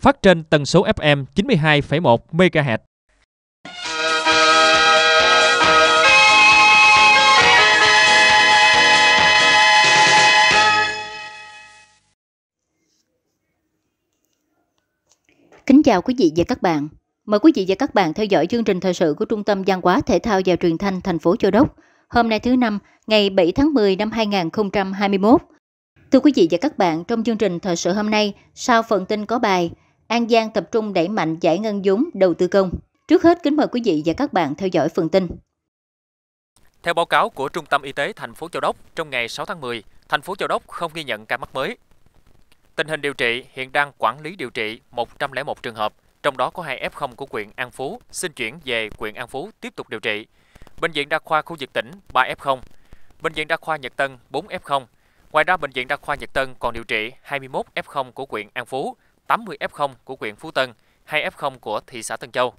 phát trên tần số FM 92,1 MHz. Kính chào quý vị và các bạn. Mời quý vị và các bạn theo dõi chương trình thời sự của Trung tâm Văn hóa Thể thao và Truyền thanh thành phố Châu Đốc. Hôm nay thứ năm, ngày 7 tháng 10 năm 2021. Thưa quý vị và các bạn, trong chương trình thời sự hôm nay, sau phần tin có bài An Giang tập trung đẩy mạnh giải ngân vốn đầu tư công. Trước hết kính mời quý vị và các bạn theo dõi phần tin. Theo báo cáo của Trung tâm Y tế thành phố Châu Đốc, trong ngày 6 tháng 10, thành phố Châu Đốc không ghi nhận ca mắc mới. Tình hình điều trị hiện đang quản lý điều trị 101 trường hợp, trong đó có 2 F0 của huyện An Phú xin chuyển về huyện An Phú tiếp tục điều trị. Bệnh viện đa khoa khu vực tỉnh 3 F0, bệnh viện đa khoa Nhật Tân 4 F0. Ngoài ra bệnh viện đa khoa Nhật Tân còn điều trị 21 F0 của huyện An Phú 80 F0 của huyện Phú Tân, 2 F0 của thị xã Tân Châu.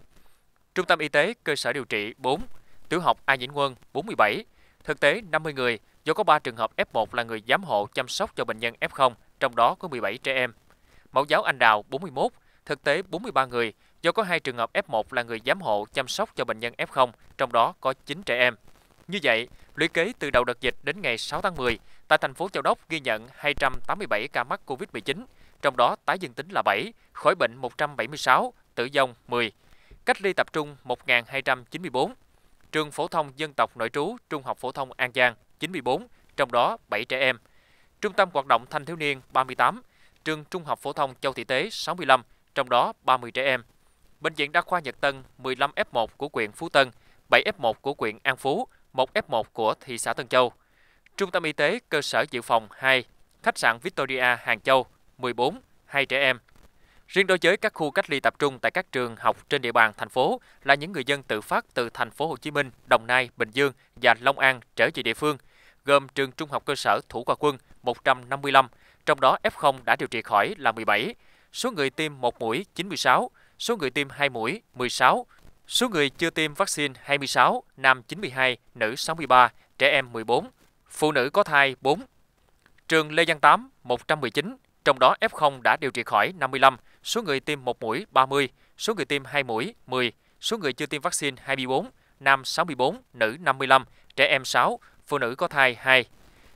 Trung tâm y tế cơ sở điều trị 4, tiểu học A Vĩnh Quân 47, thực tế 50 người do có 3 trường hợp F1 là người giám hộ chăm sóc cho bệnh nhân F0, trong đó có 17 trẻ em. Mẫu giáo Anh Đào 41, thực tế 43 người do có 2 trường hợp F1 là người giám hộ chăm sóc cho bệnh nhân F0, trong đó có 9 trẻ em. Như vậy, lũy kế từ đầu đợt dịch đến ngày 6 tháng 10, tại thành phố Châu Đốc ghi nhận 287 ca mắc COVID-19, trong đó tái dương tính là 7, khỏi bệnh 176, tử vong 10, cách ly tập trung 1.294, trường phổ thông dân tộc nội trú Trung học phổ thông An Giang 94, trong đó 7 trẻ em, trung tâm hoạt động thanh thiếu niên 38, trường Trung học phổ thông Châu Thị Tế 65, trong đó 30 trẻ em, bệnh viện đa khoa Nhật Tân 15 F1 của quyện Phú Tân, 7 F1 của quyện An Phú, 1 F1 của thị xã Tân Châu, trung tâm y tế cơ sở dự phòng 2, khách sạn Victoria Hàng Châu 14, hai trẻ em. Riêng đối với các khu cách ly tập trung tại các trường học trên địa bàn thành phố là những người dân tự phát từ thành phố Hồ Chí Minh, Đồng Nai, Bình Dương và Long An trở về địa phương, gồm trường trung học cơ sở Thủ Khoa Quân 155, trong đó F0 đã điều trị khỏi là 17, số người tiêm một mũi 96, số người tiêm 2 mũi 16, số người chưa tiêm vaccine 26, nam 92, nữ 63, trẻ em 14, phụ nữ có thai 4. Trường Lê Văn Tám 119, trong đó F0 đã điều trị khỏi 55, số người tiêm 1 mũi 30, số người tiêm 2 mũi 10, số người chưa tiêm vaccine 24, nam 64, nữ 55, trẻ em 6, phụ nữ có thai 2.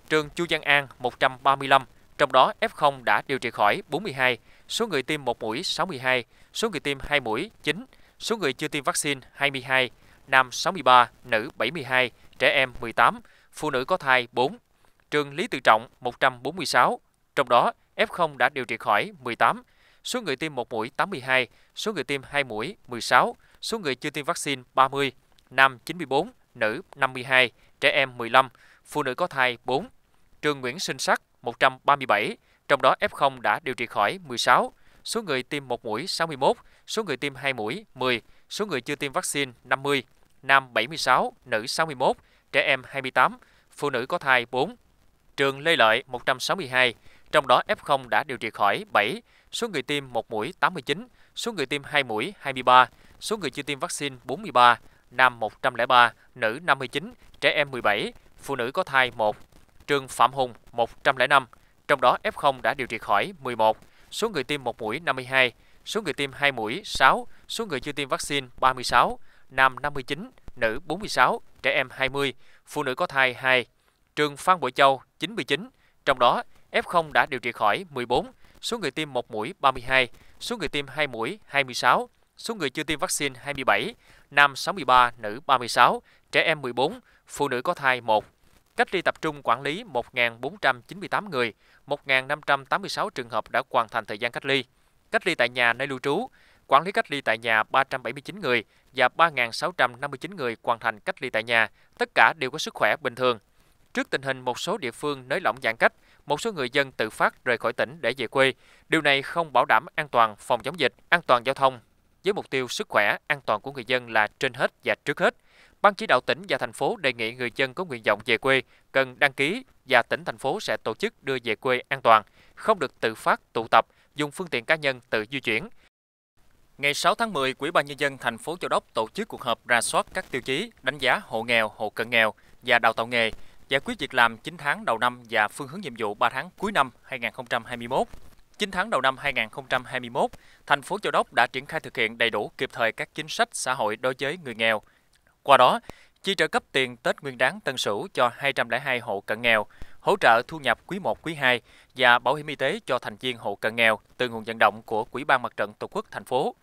Trường Chu Văn An 135, trong đó F0 đã điều trị khỏi 42, số người tiêm 1 mũi 62, số người tiêm 2 mũi 9, số người chưa tiêm vaccine 22, nam 63, nữ 72, trẻ em 18, phụ nữ có thai 4. Trường Lý Tự Trọng 146, trong đó F0 đã điều trị khỏi 18, số người tiêm một mũi 82, số người tiêm 2 mũi 16, số người chưa tiêm vaccine 30, nam 94, nữ 52, trẻ em 15, phụ nữ có thai 4. Trường Nguyễn Sinh Sắc 137, trong đó F0 đã điều trị khỏi 16, số người tiêm một mũi 61, số người tiêm 2 mũi 10, số người chưa tiêm vaccine 50, nam 76, nữ 61, trẻ em 28, phụ nữ có thai 4. Trường Lê Lợi 162, trong đó F0 đã điều trị khỏi 7, số người tiêm 1 mũi 89, số người tiêm 2 mũi 23, số người chưa tiêm vaccine 43, nam 103, nữ 59, trẻ em 17, phụ nữ có thai 1. Trường Phạm Hùng 105, trong đó F0 đã điều trị khỏi 11, số người tiêm 1 mũi 52, số người tiêm 2 mũi 6, số người chưa tiêm vaccine 36, nam 59, nữ 46, trẻ em 20, phụ nữ có thai 2. Trường Phan Bội Châu 99, trong đó F0 đã điều trị khỏi 14, số người tiêm 1 mũi 32, số người tiêm 2 mũi 26, số người chưa tiêm vaccine 27, nam 63, nữ 36, trẻ em 14, phụ nữ có thai 1. Cách ly tập trung quản lý 1.498 người, 1.586 trường hợp đã hoàn thành thời gian cách ly. Cách ly tại nhà nơi lưu trú, quản lý cách ly tại nhà 379 người và 3.659 người hoàn thành cách ly tại nhà, tất cả đều có sức khỏe bình thường. Trước tình hình một số địa phương nới lỏng giãn cách, một số người dân tự phát rời khỏi tỉnh để về quê. Điều này không bảo đảm an toàn phòng chống dịch, an toàn giao thông. Với mục tiêu sức khỏe, an toàn của người dân là trên hết và trước hết, Ban chỉ đạo tỉnh và thành phố đề nghị người dân có nguyện vọng về quê cần đăng ký và tỉnh thành phố sẽ tổ chức đưa về quê an toàn, không được tự phát tụ tập, dùng phương tiện cá nhân tự di chuyển. Ngày 6 tháng 10, Quỹ ban nhân dân thành phố Châu Đốc tổ chức cuộc họp ra soát các tiêu chí đánh giá hộ nghèo, hộ cận nghèo và đào tạo nghề giải quyết việc làm 9 tháng đầu năm và phương hướng nhiệm vụ 3 tháng cuối năm 2021. 9 tháng đầu năm 2021, thành phố Châu Đốc đã triển khai thực hiện đầy đủ kịp thời các chính sách xã hội đối với người nghèo. Qua đó, chi trợ cấp tiền Tết Nguyên đán Tân Sửu cho 202 hộ cận nghèo, hỗ trợ thu nhập quý 1, quý 2 và bảo hiểm y tế cho thành viên hộ cận nghèo từ nguồn vận động của Quỹ ban Mặt trận Tổ quốc thành phố.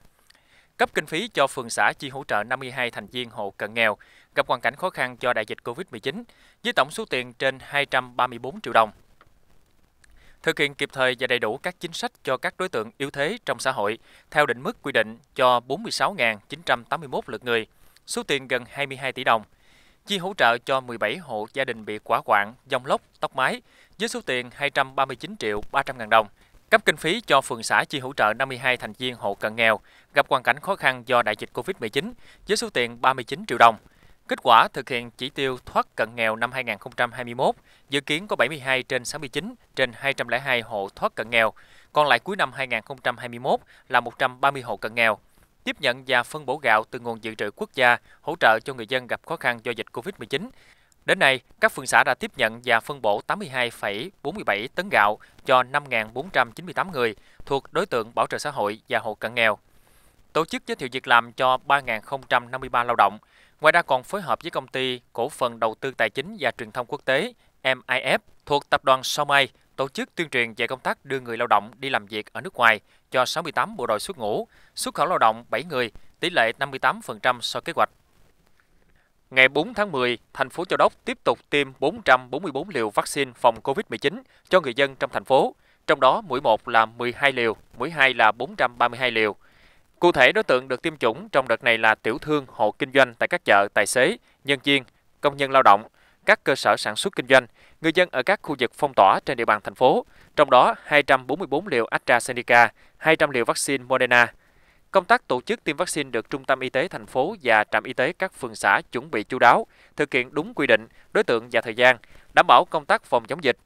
Cấp kinh phí cho phường xã chi hỗ trợ 52 thành viên hộ cận nghèo, gặp hoàn cảnh khó khăn do đại dịch Covid-19 với tổng số tiền trên 234 triệu đồng. Thực hiện kịp thời và đầy đủ các chính sách cho các đối tượng yếu thế trong xã hội theo định mức quy định cho 46.981 lượt người, số tiền gần 22 tỷ đồng. Chi hỗ trợ cho 17 hộ gia đình bị quả quạng, dòng lốc, tóc mái với số tiền 239 triệu 300 ngàn đồng. Cấp kinh phí cho phường xã chi hỗ trợ 52 thành viên hộ cận nghèo gặp hoàn cảnh khó khăn do đại dịch Covid-19 với số tiền 39 triệu đồng. Kết quả thực hiện chỉ tiêu thoát cận nghèo năm 2021 dự kiến có 72 trên 69 trên 202 hộ thoát cận nghèo, còn lại cuối năm 2021 là 130 hộ cận nghèo. Tiếp nhận và phân bổ gạo từ nguồn dự trữ quốc gia hỗ trợ cho người dân gặp khó khăn do dịch Covid-19. Đến nay, các phường xã đã tiếp nhận và phân bổ 82,47 tấn gạo cho 5.498 người thuộc đối tượng bảo trợ xã hội và hộ cận nghèo tổ chức giới thiệu việc làm cho 3.053 lao động. Ngoài ra còn phối hợp với công ty Cổ phần Đầu tư Tài chính và Truyền thông Quốc tế MIF thuộc tập đoàn Somai tổ chức tuyên truyền về công tác đưa người lao động đi làm việc ở nước ngoài cho 68 bộ đội xuất ngũ, xuất khẩu lao động 7 người, tỷ lệ 58% so kế hoạch. Ngày 4 tháng 10, thành phố Châu Đốc tiếp tục tiêm 444 liều vaccine phòng COVID-19 cho người dân trong thành phố, trong đó mũi 1 là 12 liều, mũi 2 là 432 liều. Cụ thể, đối tượng được tiêm chủng trong đợt này là tiểu thương, hộ kinh doanh tại các chợ, tài xế, nhân viên, công nhân lao động, các cơ sở sản xuất kinh doanh, người dân ở các khu vực phong tỏa trên địa bàn thành phố, trong đó 244 liều AstraZeneca, 200 liều vaccine Moderna. Công tác tổ chức tiêm vaccine được Trung tâm Y tế thành phố và trạm y tế các phường xã chuẩn bị chú đáo, thực hiện đúng quy định, đối tượng và thời gian, đảm bảo công tác phòng chống dịch,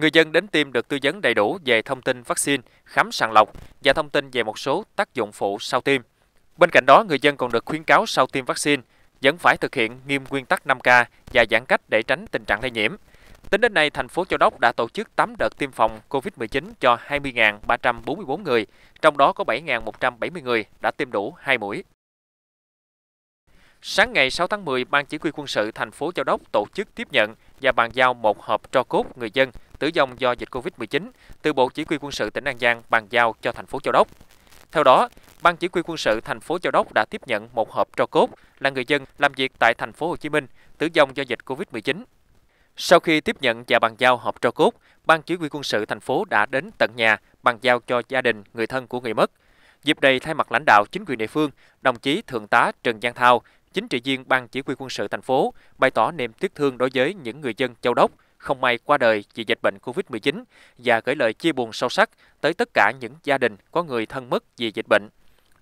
Người dân đến tiêm được tư vấn đầy đủ về thông tin vaccine, khám sàng lọc và thông tin về một số tác dụng phụ sau tiêm. Bên cạnh đó, người dân còn được khuyến cáo sau tiêm vaccine vẫn phải thực hiện nghiêm nguyên tắc 5K và giãn cách để tránh tình trạng lây nhiễm. Tính đến nay, thành phố Châu Đốc đã tổ chức 8 đợt tiêm phòng COVID-19 cho 20.344 người, trong đó có 7.170 người đã tiêm đủ 2 mũi. Sáng ngày 6 tháng 10, Ban Chỉ huy quân sự thành phố Châu Đốc tổ chức tiếp nhận và bàn giao một hộp tro cốt người dân tử vong do dịch Covid-19 từ Bộ Chỉ huy quân sự tỉnh An Giang bàn giao cho thành phố Châu Đốc. Theo đó, Ban Chỉ huy quân sự thành phố Châu Đốc đã tiếp nhận một hộp tro cốt là người dân làm việc tại thành phố Hồ Chí Minh tử vong do dịch Covid-19. Sau khi tiếp nhận và bàn giao hộp tro cốt, Ban Chỉ huy quân sự thành phố đã đến tận nhà bàn giao cho gia đình, người thân của người mất. Dịp này thay mặt lãnh đạo chính quyền địa phương, đồng chí Thượng tá Trần Giang Thao, chính trị viên Ban Chỉ huy quân sự thành phố bày tỏ niềm tiếc thương đối với những người dân Châu Đốc, không may qua đời vì dịch bệnh COVID-19 và gửi lời chia buồn sâu sắc tới tất cả những gia đình có người thân mất vì dịch bệnh.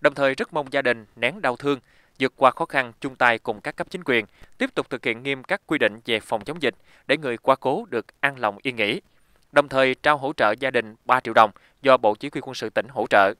Đồng thời rất mong gia đình nén đau thương, vượt qua khó khăn chung tay cùng các cấp chính quyền, tiếp tục thực hiện nghiêm các quy định về phòng chống dịch để người qua cố được an lòng yên nghỉ. Đồng thời trao hỗ trợ gia đình 3 triệu đồng do Bộ Chỉ huy quân sự tỉnh hỗ trợ.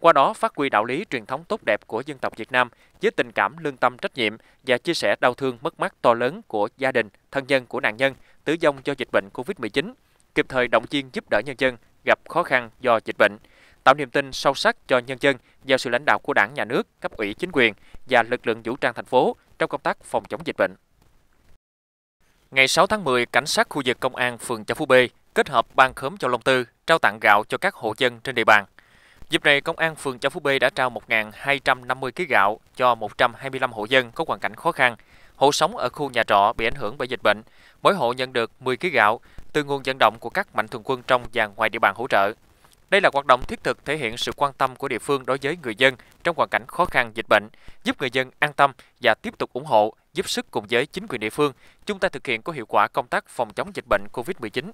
Qua đó phát huy đạo lý truyền thống tốt đẹp của dân tộc Việt Nam với tình cảm lương tâm trách nhiệm và chia sẻ đau thương mất mát to lớn của gia đình, thân nhân của nạn nhân tử vong do dịch bệnh COVID-19, kịp thời động viên giúp đỡ nhân dân gặp khó khăn do dịch bệnh, tạo niềm tin sâu sắc cho nhân dân do sự lãnh đạo của Đảng, Nhà nước, cấp ủy chính quyền và lực lượng vũ trang thành phố trong công tác phòng chống dịch bệnh. Ngày 6 tháng 10, cảnh sát khu vực công an phường Châu Phú B kết hợp ban khóm Châu Long Tư trao tặng gạo cho các hộ dân trên địa bàn. Dịp này, công an phường Châu Phú B đã trao 1.250 kg gạo cho 125 hộ dân có hoàn cảnh khó khăn hộ sống ở khu nhà trọ bị ảnh hưởng bởi dịch bệnh. Mỗi hộ nhận được 10 kg gạo từ nguồn vận động của các mạnh thường quân trong và ngoài địa bàn hỗ trợ. Đây là hoạt động thiết thực thể hiện sự quan tâm của địa phương đối với người dân trong hoàn cảnh khó khăn dịch bệnh, giúp người dân an tâm và tiếp tục ủng hộ, giúp sức cùng với chính quyền địa phương, chúng ta thực hiện có hiệu quả công tác phòng chống dịch bệnh COVID-19.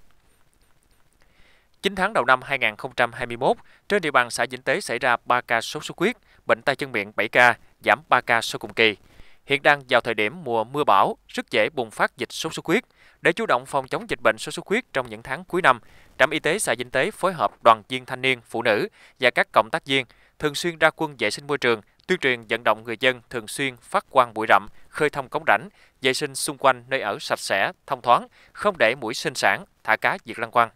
9 tháng đầu năm 2021, trên địa bàn xã Vĩnh Tế xảy ra 3 ca sốt xuất huyết, bệnh tay chân miệng 7 ca, giảm 3 ca so cùng kỳ. Hiện đang vào thời điểm mùa mưa bão, rất dễ bùng phát dịch sốt xuất huyết. Để chủ động phòng chống dịch bệnh sốt xuất huyết trong những tháng cuối năm, trạm y tế xã Vinh Tế phối hợp đoàn viên thanh niên, phụ nữ và các cộng tác viên thường xuyên ra quân vệ sinh môi trường, tuyên truyền vận động người dân thường xuyên phát quang bụi rậm, khơi thông cống rãnh, vệ sinh xung quanh nơi ở sạch sẽ, thông thoáng, không để mũi sinh sản, thả cá diệt lăng quăng.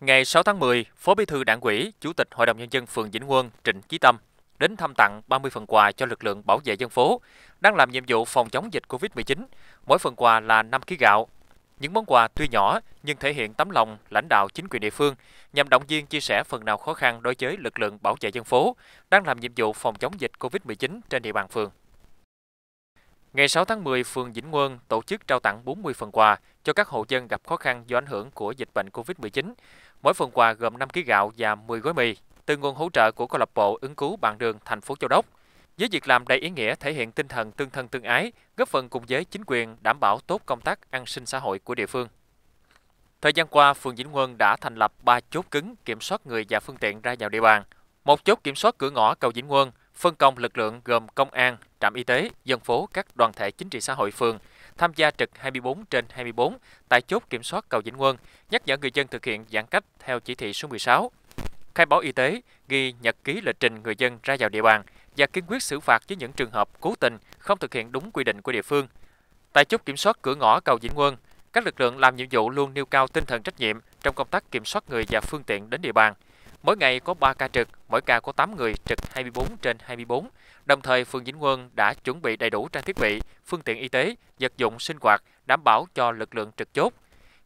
Ngày 6 tháng 10, Phó Bí thư Đảng ủy, Chủ tịch Hội đồng nhân dân phường Vĩnh Quân Trịnh Chí Tâm đến thăm tặng 30 phần quà cho lực lượng bảo vệ dân phố đang làm nhiệm vụ phòng chống dịch Covid-19. Mỗi phần quà là 5 kg gạo. Những món quà tuy nhỏ nhưng thể hiện tấm lòng lãnh đạo chính quyền địa phương nhằm động viên chia sẻ phần nào khó khăn đối với lực lượng bảo vệ dân phố đang làm nhiệm vụ phòng chống dịch Covid-19 trên địa bàn phường. Ngày 6 tháng 10, phường Vĩnh Nguân tổ chức trao tặng 40 phần quà cho các hộ dân gặp khó khăn do ảnh hưởng của dịch bệnh COVID-19. Mỗi phần quà gồm 5 kg gạo và 10 gói mì từ nguồn hỗ trợ của câu lạc bộ ứng cứu bạn đường thành phố Châu Đốc. Với việc làm đầy ý nghĩa thể hiện tinh thần tương thân tương ái, góp phần cùng với chính quyền đảm bảo tốt công tác an sinh xã hội của địa phương. Thời gian qua, phường Vĩnh Quân đã thành lập 3 chốt cứng kiểm soát người và phương tiện ra vào địa bàn. Một chốt kiểm soát cửa ngõ cầu Vĩnh Quân, phân công lực lượng gồm công an, trạm y tế, dân phố, các đoàn thể chính trị xã hội phường tham gia trực 24 trên 24 tại chốt kiểm soát cầu Vĩnh Quân, nhắc nhở người dân thực hiện giãn cách theo chỉ thị số 16 khai báo y tế, ghi nhật ký lịch trình người dân ra vào địa bàn và kiên quyết xử phạt với những trường hợp cố tình không thực hiện đúng quy định của địa phương. Tại chốt kiểm soát cửa ngõ cầu Vĩnh Quân, các lực lượng làm nhiệm vụ luôn nêu cao tinh thần trách nhiệm trong công tác kiểm soát người và phương tiện đến địa bàn. Mỗi ngày có 3 ca trực, mỗi ca có 8 người trực 24 trên 24. Đồng thời, phường Vĩnh Quân đã chuẩn bị đầy đủ trang thiết bị, phương tiện y tế, vật dụng sinh hoạt đảm bảo cho lực lượng trực chốt.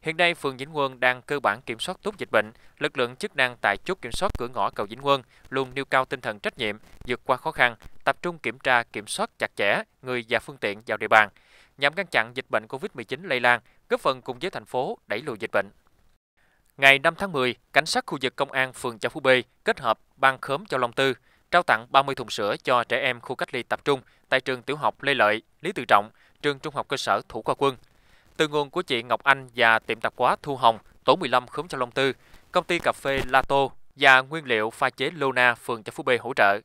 Hiện nay, phường Vĩnh Quân đang cơ bản kiểm soát tốt dịch bệnh. Lực lượng chức năng tại chốt kiểm soát cửa ngõ cầu Vĩnh Quân luôn nêu cao tinh thần trách nhiệm, vượt qua khó khăn, tập trung kiểm tra, kiểm soát chặt chẽ người và phương tiện vào địa bàn, nhằm ngăn chặn dịch bệnh COVID-19 lây lan, góp phần cùng với thành phố đẩy lùi dịch bệnh. Ngày 5 tháng 10, cảnh sát khu vực công an phường Châu Phú B kết hợp ban khóm Châu Long Tư trao tặng 30 thùng sữa cho trẻ em khu cách ly tập trung tại trường tiểu học Lê Lợi, Lý Tự Trọng, trường trung học cơ sở Thủ Khoa Quân từ nguồn của chị Ngọc Anh và tiệm tạp hóa Thu Hồng, tổ 15 Khóm Châu Long Tư, công ty cà phê Lato và nguyên liệu pha chế Lona phường Châu Phú B hỗ trợ.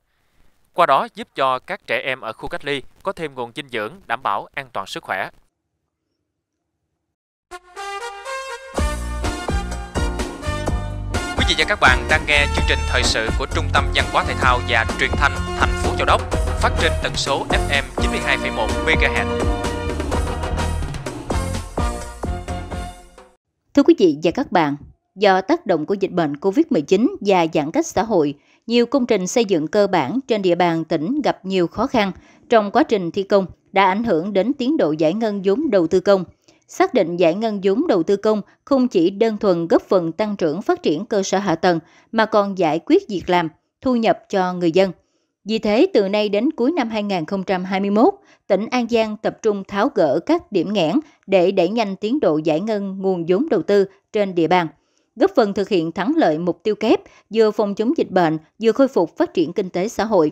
Qua đó giúp cho các trẻ em ở khu cách ly có thêm nguồn dinh dưỡng đảm bảo an toàn sức khỏe. Quý vị và các bạn đang nghe chương trình thời sự của Trung tâm Văn hóa Thể thao và Truyền thanh thành phố Châu Đốc phát trên tần số FM 92,1 MHz. Thưa quý vị và các bạn, do tác động của dịch bệnh COVID-19 và giãn cách xã hội, nhiều công trình xây dựng cơ bản trên địa bàn tỉnh gặp nhiều khó khăn trong quá trình thi công đã ảnh hưởng đến tiến độ giải ngân vốn đầu tư công. Xác định giải ngân vốn đầu tư công không chỉ đơn thuần góp phần tăng trưởng phát triển cơ sở hạ tầng mà còn giải quyết việc làm, thu nhập cho người dân. Vì thế, từ nay đến cuối năm 2021, tỉnh An Giang tập trung tháo gỡ các điểm nghẽn để đẩy nhanh tiến độ giải ngân nguồn vốn đầu tư trên địa bàn, góp phần thực hiện thắng lợi mục tiêu kép vừa phòng chống dịch bệnh vừa khôi phục phát triển kinh tế xã hội.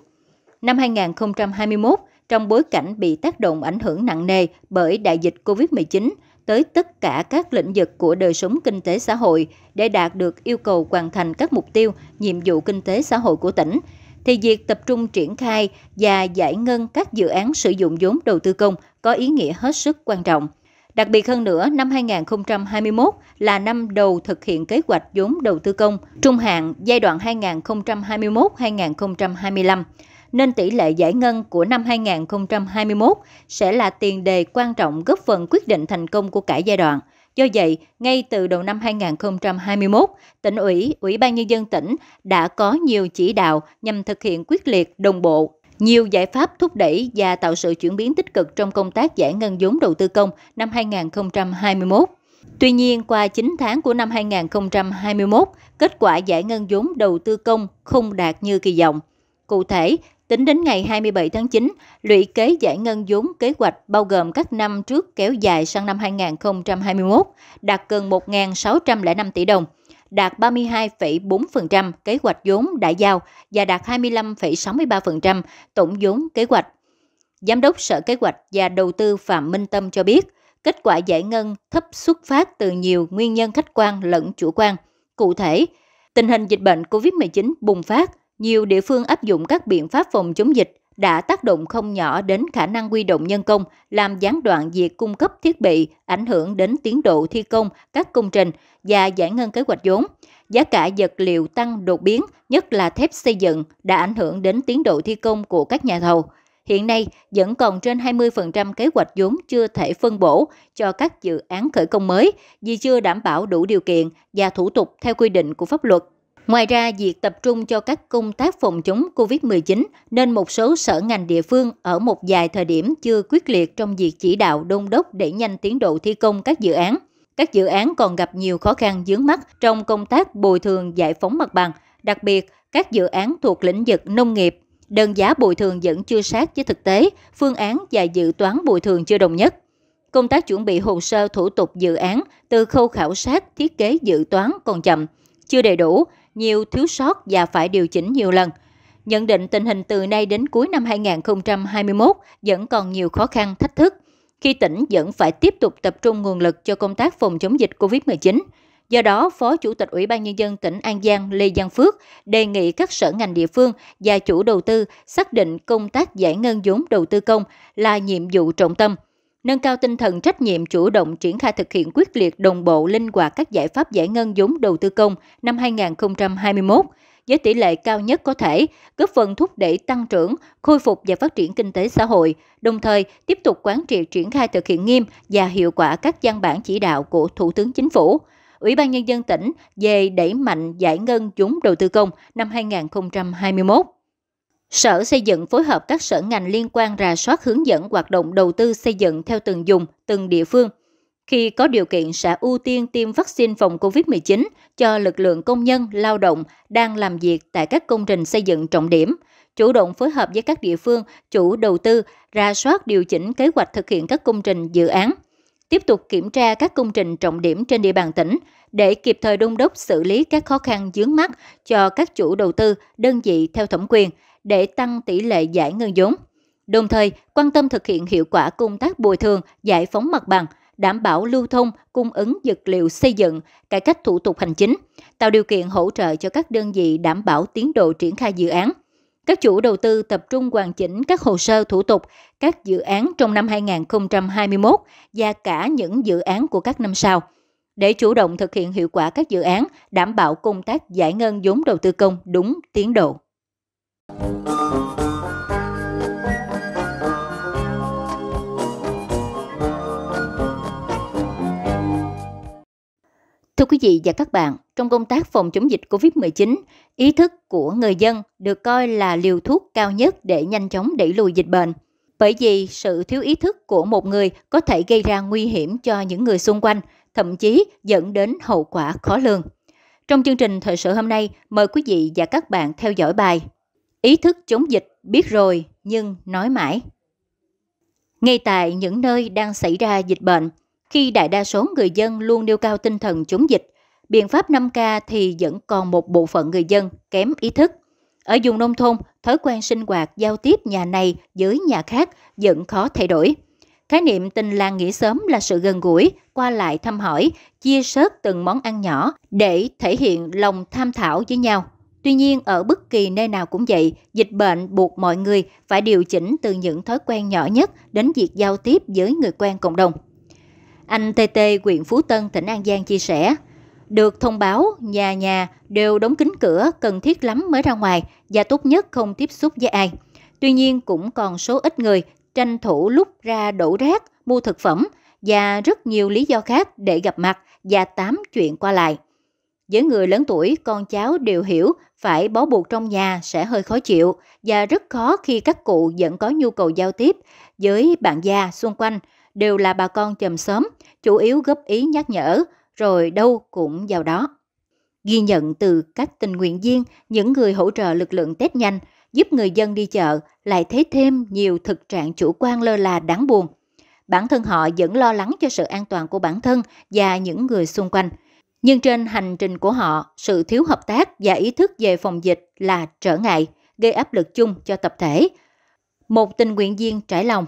Năm 2021, trong bối cảnh bị tác động ảnh hưởng nặng nề bởi đại dịch COVID-19 tới tất cả các lĩnh vực của đời sống kinh tế xã hội để đạt được yêu cầu hoàn thành các mục tiêu, nhiệm vụ kinh tế xã hội của tỉnh, thì việc tập trung triển khai và giải ngân các dự án sử dụng vốn đầu tư công có ý nghĩa hết sức quan trọng. Đặc biệt hơn nữa, năm 2021 là năm đầu thực hiện kế hoạch vốn đầu tư công trung hạn giai đoạn 2021-2025, nên tỷ lệ giải ngân của năm 2021 sẽ là tiền đề quan trọng góp phần quyết định thành công của cả giai đoạn. Do vậy, ngay từ đầu năm 2021, tỉnh ủy, ủy ban nhân dân tỉnh đã có nhiều chỉ đạo nhằm thực hiện quyết liệt, đồng bộ, nhiều giải pháp thúc đẩy và tạo sự chuyển biến tích cực trong công tác giải ngân vốn đầu tư công năm 2021. Tuy nhiên, qua 9 tháng của năm 2021, kết quả giải ngân vốn đầu tư công không đạt như kỳ vọng. Cụ thể, Tính đến ngày 27 tháng 9, lũy kế giải ngân vốn kế hoạch bao gồm các năm trước kéo dài sang năm 2021 đạt gần 1.605 tỷ đồng, đạt 32,4% kế hoạch vốn đã giao và đạt 25,63% tổng vốn kế hoạch. Giám đốc Sở Kế hoạch và Đầu tư Phạm Minh Tâm cho biết, kết quả giải ngân thấp xuất phát từ nhiều nguyên nhân khách quan lẫn chủ quan. Cụ thể, tình hình dịch bệnh COVID-19 bùng phát nhiều địa phương áp dụng các biện pháp phòng chống dịch đã tác động không nhỏ đến khả năng quy động nhân công, làm gián đoạn việc cung cấp thiết bị, ảnh hưởng đến tiến độ thi công các công trình và giải ngân kế hoạch vốn. Giá cả vật liệu tăng đột biến, nhất là thép xây dựng, đã ảnh hưởng đến tiến độ thi công của các nhà thầu. Hiện nay, vẫn còn trên 20% kế hoạch vốn chưa thể phân bổ cho các dự án khởi công mới vì chưa đảm bảo đủ điều kiện và thủ tục theo quy định của pháp luật. Ngoài ra, việc tập trung cho các công tác phòng chống COVID-19 nên một số sở ngành địa phương ở một vài thời điểm chưa quyết liệt trong việc chỉ đạo đôn đốc để nhanh tiến độ thi công các dự án. Các dự án còn gặp nhiều khó khăn dướng mắt trong công tác bồi thường giải phóng mặt bằng, đặc biệt các dự án thuộc lĩnh vực nông nghiệp. Đơn giá bồi thường vẫn chưa sát với thực tế, phương án và dự toán bồi thường chưa đồng nhất công tác chuẩn bị hồ sơ thủ tục dự án từ khâu khảo sát, thiết kế dự toán còn chậm, chưa đầy đủ nhiều thiếu sót và phải điều chỉnh nhiều lần. Nhận định tình hình từ nay đến cuối năm 2021 vẫn còn nhiều khó khăn, thách thức khi tỉnh vẫn phải tiếp tục tập trung nguồn lực cho công tác phòng chống dịch COVID-19. Do đó, Phó Chủ tịch Ủy ban Nhân dân tỉnh An Giang Lê Giang Phước đề nghị các sở ngành địa phương và chủ đầu tư xác định công tác giải ngân vốn đầu tư công là nhiệm vụ trọng tâm – nâng cao tinh thần trách nhiệm chủ động triển khai thực hiện quyết liệt đồng bộ linh hoạt các giải pháp giải ngân vốn đầu tư công năm 2021 với tỷ lệ cao nhất có thể, góp phần thúc đẩy tăng trưởng, khôi phục và phát triển kinh tế xã hội, đồng thời tiếp tục quán triệt triển khai thực hiện nghiêm và hiệu quả các văn bản chỉ đạo của Thủ tướng Chính phủ. Ủy ban Nhân dân tỉnh về đẩy mạnh giải ngân vốn đầu tư công năm 2021. Sở xây dựng phối hợp các sở ngành liên quan rà soát hướng dẫn hoạt động đầu tư xây dựng theo từng dùng, từng địa phương. Khi có điều kiện sẽ ưu tiên tiêm vaccine phòng COVID-19 cho lực lượng công nhân, lao động đang làm việc tại các công trình xây dựng trọng điểm, chủ động phối hợp với các địa phương, chủ đầu tư, ra soát điều chỉnh kế hoạch thực hiện các công trình dự án, tiếp tục kiểm tra các công trình trọng điểm trên địa bàn tỉnh để kịp thời đôn đốc xử lý các khó khăn dướng mắt cho các chủ đầu tư, đơn vị theo thẩm quyền – để tăng tỷ lệ giải ngân vốn. Đồng thời, quan tâm thực hiện hiệu quả công tác bồi thường, giải phóng mặt bằng, đảm bảo lưu thông, cung ứng vật liệu xây dựng, cải cách thủ tục hành chính, tạo điều kiện hỗ trợ cho các đơn vị đảm bảo tiến độ triển khai dự án. Các chủ đầu tư tập trung hoàn chỉnh các hồ sơ thủ tục, các dự án trong năm 2021 và cả những dự án của các năm sau để chủ động thực hiện hiệu quả các dự án, đảm bảo công tác giải ngân vốn đầu tư công đúng tiến độ. Thưa quý vị và các bạn, trong công tác phòng chống dịch COVID-19, ý thức của người dân được coi là liều thuốc cao nhất để nhanh chóng đẩy lùi dịch bệnh. Bởi vì sự thiếu ý thức của một người có thể gây ra nguy hiểm cho những người xung quanh, thậm chí dẫn đến hậu quả khó lường. Trong chương trình thời sự hôm nay, mời quý vị và các bạn theo dõi bài Ý thức chống dịch biết rồi nhưng nói mãi. Ngay tại những nơi đang xảy ra dịch bệnh, khi đại đa số người dân luôn nêu cao tinh thần chống dịch, biện pháp 5K thì vẫn còn một bộ phận người dân kém ý thức. Ở vùng nông thôn, thói quen sinh hoạt giao tiếp nhà này với nhà khác vẫn khó thay đổi. Khái niệm tình làng nghĩa sớm là sự gần gũi, qua lại thăm hỏi, chia sớt từng món ăn nhỏ để thể hiện lòng tham thảo với nhau. Tuy nhiên, ở bất kỳ nơi nào cũng vậy, dịch bệnh buộc mọi người phải điều chỉnh từ những thói quen nhỏ nhất đến việc giao tiếp với người quen cộng đồng. Anh TT, huyện Phú Tân, tỉnh An Giang chia sẻ, được thông báo nhà nhà đều đóng kín cửa cần thiết lắm mới ra ngoài và tốt nhất không tiếp xúc với ai. Tuy nhiên cũng còn số ít người tranh thủ lúc ra đổ rác, mua thực phẩm và rất nhiều lý do khác để gặp mặt và tám chuyện qua lại. Với người lớn tuổi, con cháu đều hiểu phải bó buộc trong nhà sẽ hơi khó chịu và rất khó khi các cụ vẫn có nhu cầu giao tiếp với bạn già xung quanh, đều là bà con chầm sớm, chủ yếu góp ý nhắc nhở, rồi đâu cũng vào đó. Ghi nhận từ các tình nguyện viên, những người hỗ trợ lực lượng Tết nhanh, giúp người dân đi chợ lại thấy thêm nhiều thực trạng chủ quan lơ là đáng buồn. Bản thân họ vẫn lo lắng cho sự an toàn của bản thân và những người xung quanh – nhưng trên hành trình của họ, sự thiếu hợp tác và ý thức về phòng dịch là trở ngại, gây áp lực chung cho tập thể. Một tình nguyện viên trải lòng.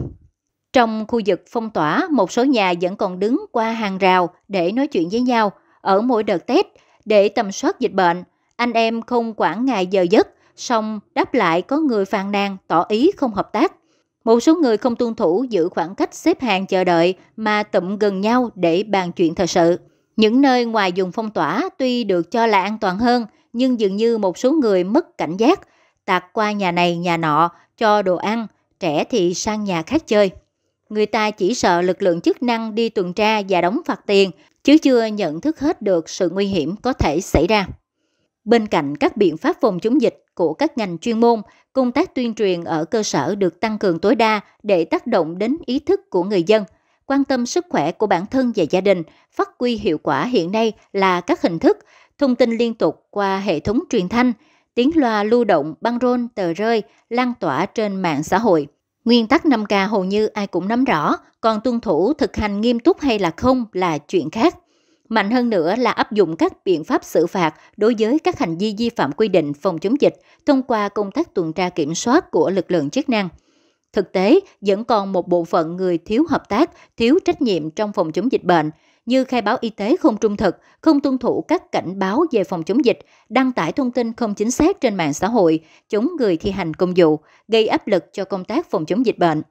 Trong khu vực phong tỏa, một số nhà vẫn còn đứng qua hàng rào để nói chuyện với nhau ở mỗi đợt Tết để tầm soát dịch bệnh. Anh em không quản ngày giờ giấc, song đáp lại có người phàn nàn tỏ ý không hợp tác. Một số người không tuân thủ giữ khoảng cách xếp hàng chờ đợi mà tụm gần nhau để bàn chuyện thời sự. Những nơi ngoài dùng phong tỏa tuy được cho là an toàn hơn, nhưng dường như một số người mất cảnh giác, tạt qua nhà này nhà nọ, cho đồ ăn, trẻ thì sang nhà khác chơi. Người ta chỉ sợ lực lượng chức năng đi tuần tra và đóng phạt tiền, chứ chưa nhận thức hết được sự nguy hiểm có thể xảy ra. Bên cạnh các biện pháp phòng chống dịch của các ngành chuyên môn, công tác tuyên truyền ở cơ sở được tăng cường tối đa để tác động đến ý thức của người dân – quan tâm sức khỏe của bản thân và gia đình, phát huy hiệu quả hiện nay là các hình thức thông tin liên tục qua hệ thống truyền thanh, tiếng loa lưu động, băng rôn, tờ rơi lan tỏa trên mạng xã hội. Nguyên tắc 5K hầu như ai cũng nắm rõ, còn tuân thủ thực hành nghiêm túc hay là không là chuyện khác. Mạnh hơn nữa là áp dụng các biện pháp xử phạt đối với các hành vi vi phạm quy định phòng chống dịch thông qua công tác tuần tra kiểm soát của lực lượng chức năng. Thực tế, vẫn còn một bộ phận người thiếu hợp tác, thiếu trách nhiệm trong phòng chống dịch bệnh, như khai báo y tế không trung thực, không tuân thủ các cảnh báo về phòng chống dịch, đăng tải thông tin không chính xác trên mạng xã hội, chống người thi hành công vụ, gây áp lực cho công tác phòng chống dịch bệnh.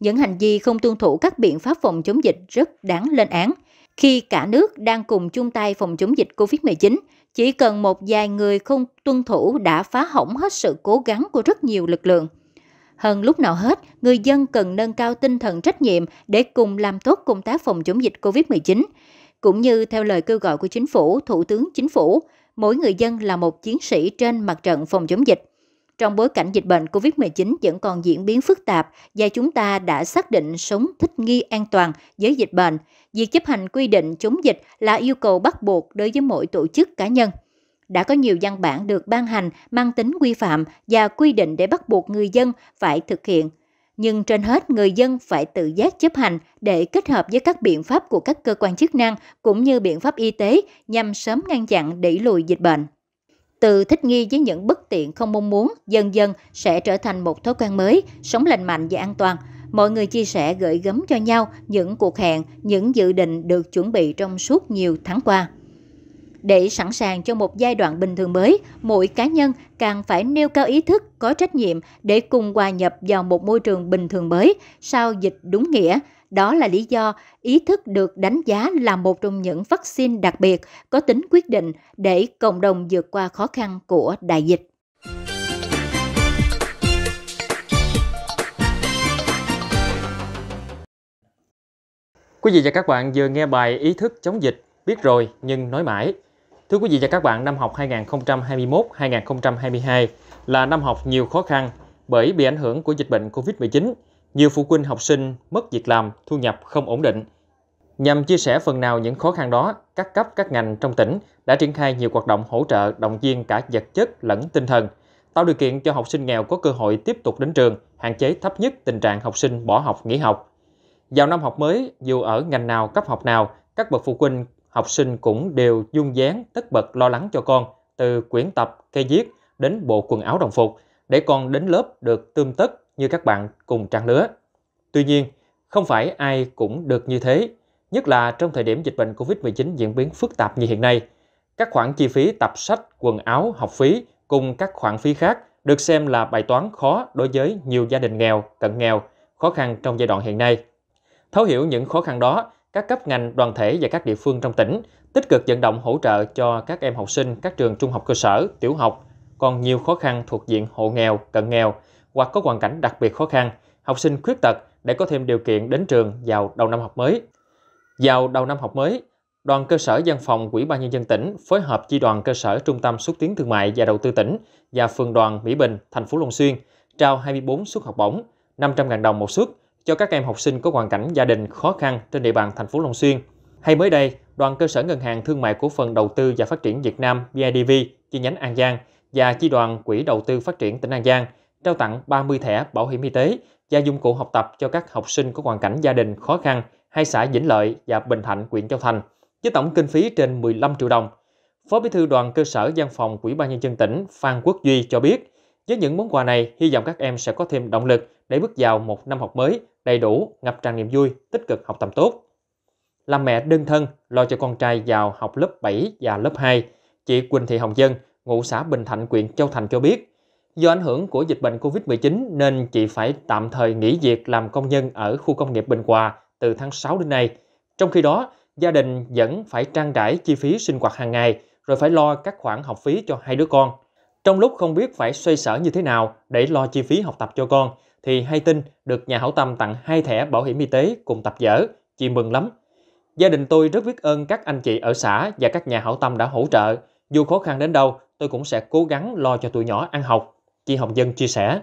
Những hành vi không tuân thủ các biện pháp phòng chống dịch rất đáng lên án. Khi cả nước đang cùng chung tay phòng chống dịch COVID-19, chỉ cần một vài người không tuân thủ đã phá hỏng hết sự cố gắng của rất nhiều lực lượng. Hơn lúc nào hết, người dân cần nâng cao tinh thần trách nhiệm để cùng làm tốt công tác phòng chống dịch COVID-19. Cũng như theo lời kêu gọi của chính phủ, Thủ tướng Chính phủ, mỗi người dân là một chiến sĩ trên mặt trận phòng chống dịch. Trong bối cảnh dịch bệnh COVID-19 vẫn còn diễn biến phức tạp và chúng ta đã xác định sống thích nghi an toàn với dịch bệnh, việc chấp hành quy định chống dịch là yêu cầu bắt buộc đối với mỗi tổ chức cá nhân – đã có nhiều văn bản được ban hành mang tính quy phạm và quy định để bắt buộc người dân phải thực hiện. Nhưng trên hết người dân phải tự giác chấp hành để kết hợp với các biện pháp của các cơ quan chức năng cũng như biện pháp y tế nhằm sớm ngăn chặn đẩy lùi dịch bệnh. Từ thích nghi với những bất tiện không mong muốn, dần dần sẽ trở thành một thói quen mới, sống lành mạnh và an toàn. Mọi người chia sẻ gửi gấm cho nhau những cuộc hẹn, những dự định được chuẩn bị trong suốt nhiều tháng qua. Để sẵn sàng cho một giai đoạn bình thường mới, mỗi cá nhân càng phải nêu cao ý thức, có trách nhiệm để cùng hòa nhập vào một môi trường bình thường mới sau dịch đúng nghĩa. Đó là lý do ý thức được đánh giá là một trong những vaccine đặc biệt có tính quyết định để cộng đồng vượt qua khó khăn của đại dịch. Quý vị và các bạn vừa nghe bài Ý thức chống dịch, biết rồi nhưng nói mãi Thưa quý vị và các bạn, năm học 2021-2022 là năm học nhiều khó khăn bởi bị ảnh hưởng của dịch bệnh Covid-19, nhiều phụ huynh học sinh mất việc làm, thu nhập không ổn định. Nhằm chia sẻ phần nào những khó khăn đó, các cấp các ngành trong tỉnh đã triển khai nhiều hoạt động hỗ trợ động viên cả vật chất lẫn tinh thần, tạo điều kiện cho học sinh nghèo có cơ hội tiếp tục đến trường, hạn chế thấp nhất tình trạng học sinh bỏ học nghỉ học. Vào năm học mới, dù ở ngành nào cấp học nào, các bậc phụ huynh học sinh cũng đều dung dáng tất bật lo lắng cho con, từ quyển tập, cây viết đến bộ quần áo đồng phục, để con đến lớp được tươm tất như các bạn cùng trang lứa. Tuy nhiên, không phải ai cũng được như thế, nhất là trong thời điểm dịch bệnh Covid-19 diễn biến phức tạp như hiện nay. Các khoản chi phí tập sách, quần áo, học phí cùng các khoản phí khác được xem là bài toán khó đối với nhiều gia đình nghèo, cận nghèo, khó khăn trong giai đoạn hiện nay. Thấu hiểu những khó khăn đó, các cấp ngành, đoàn thể và các địa phương trong tỉnh tích cực vận động hỗ trợ cho các em học sinh các trường trung học cơ sở, tiểu học còn nhiều khó khăn thuộc diện hộ nghèo, cận nghèo hoặc có hoàn cảnh đặc biệt khó khăn, học sinh khuyết tật để có thêm điều kiện đến trường vào đầu năm học mới. Vào đầu năm học mới, Đoàn cơ sở văn phòng Ủy ban nhân dân tỉnh phối hợp chi đoàn cơ sở Trung tâm xúc tiến thương mại và đầu tư tỉnh và phường đoàn Mỹ Bình, thành phố Long Xuyên trao 24 suất học bổng, 500.000 đồng một suất cho các em học sinh có hoàn cảnh gia đình khó khăn trên địa bàn thành phố Long Xuyên. Hay mới đây, Đoàn cơ sở Ngân hàng Thương mại Cổ phần Đầu tư và Phát triển Việt Nam BIDV chi nhánh An Giang và chi đoàn Quỹ Đầu tư Phát triển tỉnh An Giang trao tặng 30 thẻ bảo hiểm y tế và dụng cụ học tập cho các học sinh có hoàn cảnh gia đình khó khăn hai xã Vĩnh Lợi và Bình Thạnh, huyện Châu Thành với tổng kinh phí trên 15 triệu đồng. Phó Bí thư Đoàn cơ sở Văn phòng Ủy ban nhân dân tỉnh Phan Quốc Duy cho biết, với những món quà này, hy vọng các em sẽ có thêm động lực để bước vào một năm học mới đầy đủ, ngập tràn niềm vui, tích cực học tập tốt. Làm mẹ đơn thân, lo cho con trai vào học lớp 7 và lớp 2, chị Quỳnh Thị Hồng Dân, ngụ xã Bình Thạnh, huyện Châu Thành cho biết, do ảnh hưởng của dịch bệnh Covid-19 nên chị phải tạm thời nghỉ việc làm công nhân ở khu công nghiệp Bình Hòa từ tháng 6 đến nay. Trong khi đó, gia đình vẫn phải trang trải chi phí sinh hoạt hàng ngày, rồi phải lo các khoản học phí cho hai đứa con. Trong lúc không biết phải xoay sở như thế nào để lo chi phí học tập cho con, thì hay tin được nhà hảo tâm tặng hai thẻ bảo hiểm y tế cùng tập dở, chị mừng lắm. Gia đình tôi rất biết ơn các anh chị ở xã và các nhà hảo tâm đã hỗ trợ. Dù khó khăn đến đâu, tôi cũng sẽ cố gắng lo cho tụi nhỏ ăn học, chị Hồng Dân chia sẻ.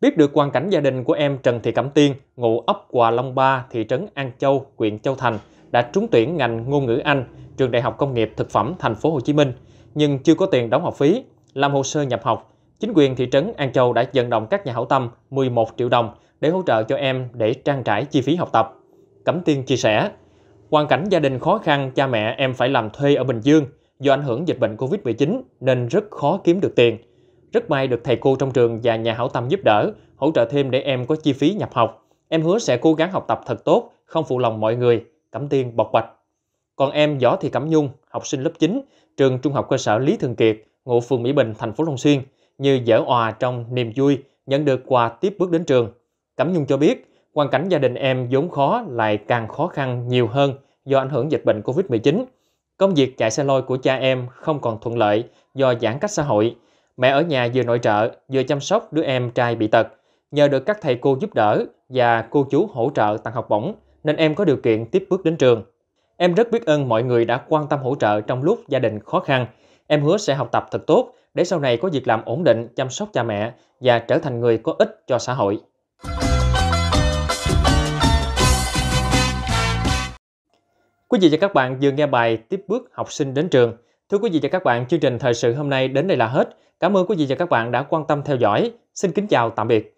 Biết được hoàn cảnh gia đình của em Trần Thị Cẩm Tiên, ngụ ấp Hòa Long Ba, thị trấn An Châu, huyện Châu Thành, đã trúng tuyển ngành ngôn ngữ Anh, trường Đại học Công nghiệp Thực phẩm Thành phố Hồ Chí Minh, nhưng chưa có tiền đóng học phí, làm hồ sơ nhập học Chính quyền thị trấn An Châu đã vận động các nhà hảo tâm 11 triệu đồng để hỗ trợ cho em để trang trải chi phí học tập. Cẩm Tiên chia sẻ, hoàn cảnh gia đình khó khăn, cha mẹ em phải làm thuê ở Bình Dương do ảnh hưởng dịch bệnh Covid-19 nên rất khó kiếm được tiền. Rất may được thầy cô trong trường và nhà hảo tâm giúp đỡ, hỗ trợ thêm để em có chi phí nhập học. Em hứa sẽ cố gắng học tập thật tốt, không phụ lòng mọi người. Cẩm Tiên bộc bạch. Còn em Võ Thị Cẩm Nhung, học sinh lớp 9, trường Trung học cơ sở Lý Thường Kiệt, ngụ phường Mỹ Bình, thành phố Long Xuyên, như dở òa trong niềm vui, nhận được quà tiếp bước đến trường. Cẩm Nhung cho biết, hoàn cảnh gia đình em vốn khó lại càng khó khăn nhiều hơn do ảnh hưởng dịch bệnh Covid-19. Công việc chạy xe lôi của cha em không còn thuận lợi do giãn cách xã hội. Mẹ ở nhà vừa nội trợ, vừa chăm sóc đứa em trai bị tật. Nhờ được các thầy cô giúp đỡ và cô chú hỗ trợ tặng học bổng, nên em có điều kiện tiếp bước đến trường. Em rất biết ơn mọi người đã quan tâm hỗ trợ trong lúc gia đình khó khăn. Em hứa sẽ học tập thật tốt để sau này có việc làm ổn định, chăm sóc cha mẹ và trở thành người có ích cho xã hội. Quý vị và các bạn vừa nghe bài Tiếp bước học sinh đến trường. Thưa quý vị và các bạn, chương trình thời sự hôm nay đến đây là hết. Cảm ơn quý vị và các bạn đã quan tâm theo dõi. Xin kính chào tạm biệt.